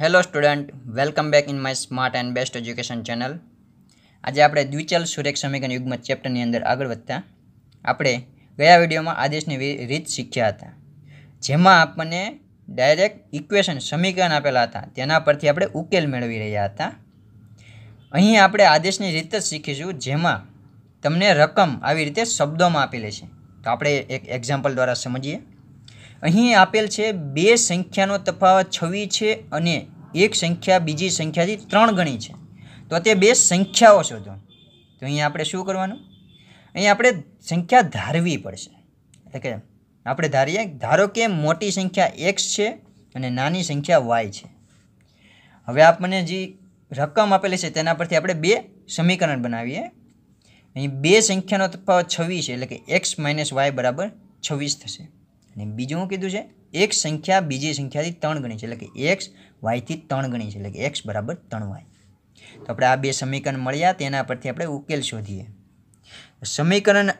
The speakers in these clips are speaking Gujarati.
hello student welcome back in my smart and best education channel આજે આપણે દ્વિચલ સુરેખ સમીકરણ યુગમાં ચેપ્ટરની અંદર આગળ વધતા આપણે ગયા વિડીયોમાં આદેશની રીત શીખ્યા હતા જેમાં આપણને ડાયરેક્ટ ઇક્વેશન સમીકરણ આપેલા હતા તેના પરથી આપણે ઉકેલ મેળવી રહ્યા હતા અહીં આપણે આદેશની રીત જ શીખીશું જેમાં તમને રકમ આવી રીતે શબ્દોમાં આપેલી છે તો આપણે એક એક્ઝામ્પલ દ્વારા સમજીએ અહીં આપેલ છે બે સંખ્યાનો તફાવત છવી છે અને એક સંખ્યા બીજી સંખ્યાથી ત્રણ ગણી છે તો તે બે સંખ્યાઓ શોધો તો અહીં આપણે શું કરવાનું અહીં આપણે સંખ્યા ધારવી પડશે એટલે કે આપણે ધારીએ ધારો કે મોટી સંખ્યા એક્સ છે અને નાની સંખ્યા વાય છે હવે આપણને જે રકમ આપેલી છે તેના પરથી આપણે બે સમીકરણ બનાવીએ અહીં બે સંખ્યાનો તફાવત છવ્વીસ એટલે કે એક્સ માઇનસ વાય બરાબર છવ્વીસ થશે ને બીજું હું કીધું છે એક સંખ્યા બીજી સંખ્યાથી ત્રણ ગણી છે એટલે કે એક્સ વાયથી ત્રણ ગણી છે એટલે કે એક્સ બરાબર ત્રણ વાય તો આપણે આ બે સમીકરણ મળ્યા તેના પરથી આપણે ઉકેલ શોધીએ સમીકરણ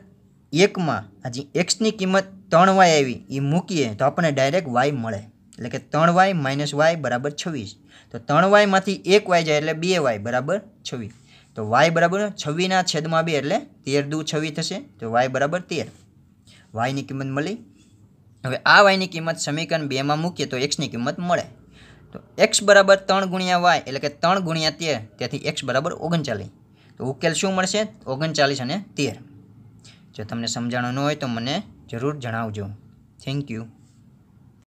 એકમાં આ એક્સની કિંમત ત્રણ વાય આવી એ મૂકીએ તો આપણને ડાયરેક્ટ વાય મળે એટલે કે ત્રણ વાય માઇનસ વાય બરાબર છવ્વીસ તો ત્રણ વાયમાંથી એક વાય જાય એટલે બે વાય બરાબર છવ્વીસ તો વાય બરાબર છવ્વીના છેદમાં બે એટલે તેર દુ છવ્વીસ થશે તો વાય બરાબર તેર વાયની કિંમત મળી હવે આ વાયની કિંમત સમીકરણ બેમાં મૂકીએ તો એક્સની કિંમત મળે તો એક્સ બરાબર ત્રણ ગુણ્યા વાય એટલે કે ત્રણ ગુણ્યા તેર તેથી એક્સ બરાબર ઓગણચાલીસ તો ઉકેલ શું મળશે ઓગણચાલીસ અને તેર જો તમને સમજાણું ન હોય તો મને જરૂર જણાવજો થેન્ક યુ